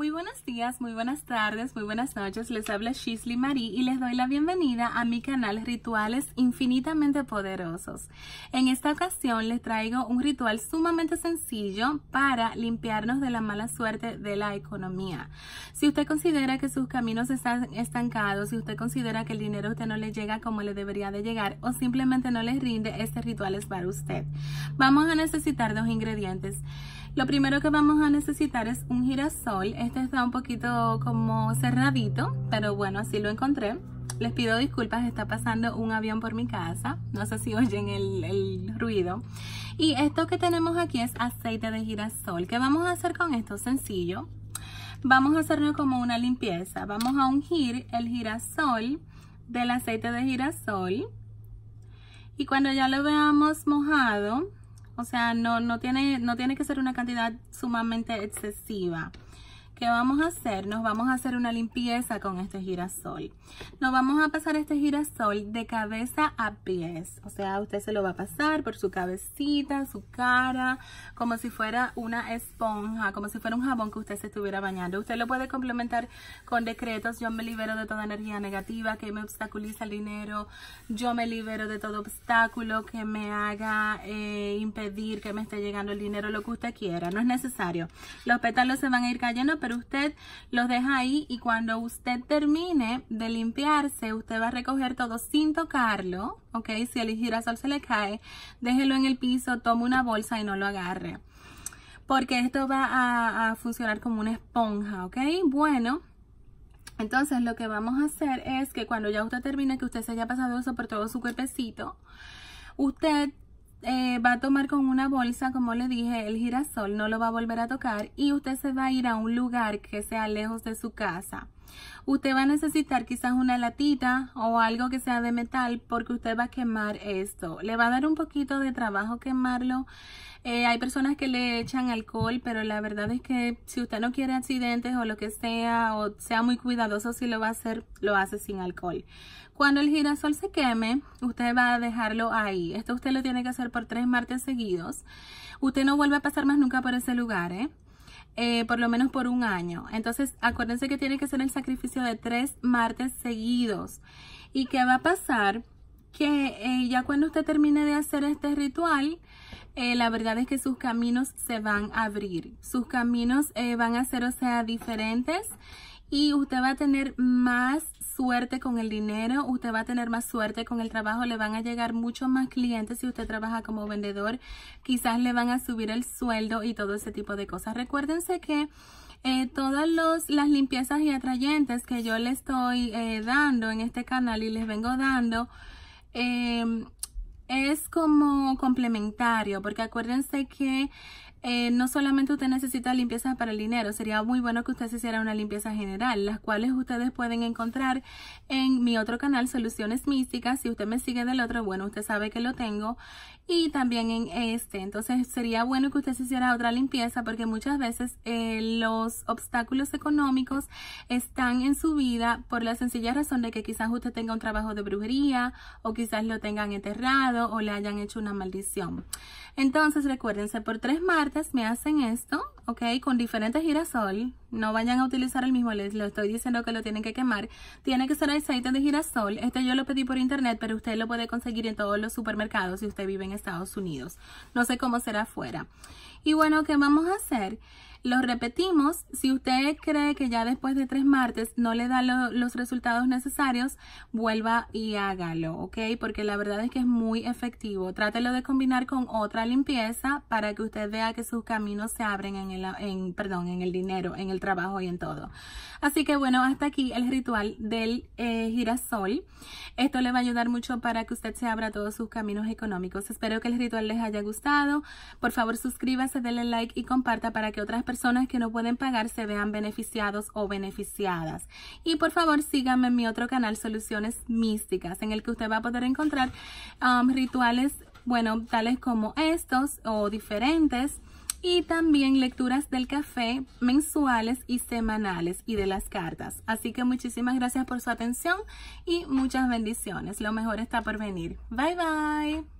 Muy buenos días, muy buenas tardes, muy buenas noches. Les habla Shisley Marie y les doy la bienvenida a mi canal Rituales Infinitamente Poderosos. En esta ocasión les traigo un ritual sumamente sencillo para limpiarnos de la mala suerte de la economía. Si usted considera que sus caminos están estancados, si usted considera que el dinero a usted no le llega como le debería de llegar o simplemente no le rinde, este ritual es para usted. Vamos a necesitar dos ingredientes. Lo primero que vamos a necesitar es un girasol. Este está un poquito como cerradito, pero bueno, así lo encontré. Les pido disculpas, está pasando un avión por mi casa. No sé si oyen el, ruido. Y esto que tenemos aquí es aceite de girasol. ¿Qué vamos a hacer con esto? Sencillo. Vamos a hacerlo como una limpieza. Vamos a ungir el girasol del aceite de girasol. Y cuando ya lo veamos mojado, o sea, no, no, tiene, no tiene que ser una cantidad sumamente excesiva. ¿Qué vamos a hacer? Nos vamos a hacer una limpieza con este girasol. Nos vamos a pasar este girasol de cabeza a pies. O sea, usted se lo va a pasar por su cabecita, su cara, como si fuera una esponja, como si fuera un jabón que usted se estuviera bañando. Usted lo puede complementar con decretos. Yo me libero de toda energía negativa que me obstaculiza el dinero. Yo me libero de todo obstáculo que me haga eh, impedir que me esté llegando el dinero, lo que usted quiera. No es necesario. Los pétalos se van a ir cayendo, pero usted los deja ahí y cuando usted termine de limpiarse, usted va a recoger todo sin tocarlo, ¿ok? Si el girasol se le cae, déjelo en el piso, tome una bolsa y no lo agarre. Porque esto va a, a funcionar como una esponja, ¿ok? Bueno, entonces lo que vamos a hacer es que cuando ya usted termine, que usted se haya pasado eso por todo su cuerpecito, usted eh, va a tomar con una bolsa, como le dije, el girasol, no lo va a volver a tocar y usted se va a ir a un lugar que sea lejos de su casa. Usted va a necesitar quizás una latita o algo que sea de metal porque usted va a quemar esto. Le va a dar un poquito de trabajo quemarlo. Eh, hay personas que le echan alcohol, pero la verdad es que si usted no quiere accidentes o lo que sea, o sea muy cuidadoso si lo va a hacer, lo hace sin alcohol. Cuando el girasol se queme, usted va a dejarlo ahí. Esto usted lo tiene que hacer por tres martes seguidos. Usted no vuelve a pasar más nunca por ese lugar, ¿eh? Eh, por lo menos por un año. Entonces, acuérdense que tiene que ser el sacrificio de tres martes seguidos. ¿Y qué va a pasar? Que eh, ya cuando usted termine de hacer este ritual, eh, la verdad es que sus caminos se van a abrir. Sus caminos van a ser, o sea, diferentes y usted va a tener más suerte con el dinero, usted va a tener más suerte con el trabajo, le van a llegar muchos más clientes si usted trabaja como vendedor, quizás le van a subir el sueldo y todo ese tipo de cosas. Recuérdense que eh, todas las limpiezas y atrayentes que yo le estoy eh, dando en este canal y les vengo dando, eh, es como complementario, porque acuérdense que eh, no solamente usted necesita limpieza para el dinero, sería muy bueno que usted se hiciera una limpieza general, las cuales ustedes pueden encontrar en mi otro canal, Soluciones Místicas. Si usted me sigue del otro, bueno, usted sabe que lo tengo. Y también en este. Entonces sería bueno que usted se hiciera otra limpieza porque muchas veces eh, los obstáculos económicos están en su vida por la sencilla razón de que quizás usted tenga un trabajo de brujería o quizás lo tengan enterrado o le hayan hecho una maldición. Entonces recuérdense, por tres martes me hacen esto, ¿ok? Con diferentes girasol. No vayan a utilizar el mismo, les lo estoy diciendo que lo tienen que quemar. Tiene que ser aceite de girasol. Este yo lo pedí por internet, pero usted lo puede conseguir en todos los supermercados si usted vive en Estados Unidos. No sé cómo será afuera. Y bueno, ¿qué vamos a hacer? Lo repetimos, si usted cree que ya después de tres martes no le da los resultados necesarios, vuelva y hágalo, ¿ok? Porque la verdad es que es muy efectivo. Trátelo de combinar con otra limpieza para que usted vea que sus caminos se abren en el, perdón, en el dinero, en el trabajo y en todo. Así que bueno, hasta aquí el ritual del eh, girasol. Esto le va a ayudar mucho para que usted se abra todos sus caminos económicos. Espero que el ritual les haya gustado. Por favor, suscríbase, denle like y comparta para que otras personas personas que no pueden pagar se vean beneficiados o beneficiadas. Y por favor síganme en mi otro canal, Soluciones Místicas, en el que usted va a poder encontrar um, rituales, bueno, tales como estos o diferentes y también lecturas del café mensuales y semanales y de las cartas. Así que muchísimas gracias por su atención y muchas bendiciones. Lo mejor está por venir. Bye bye.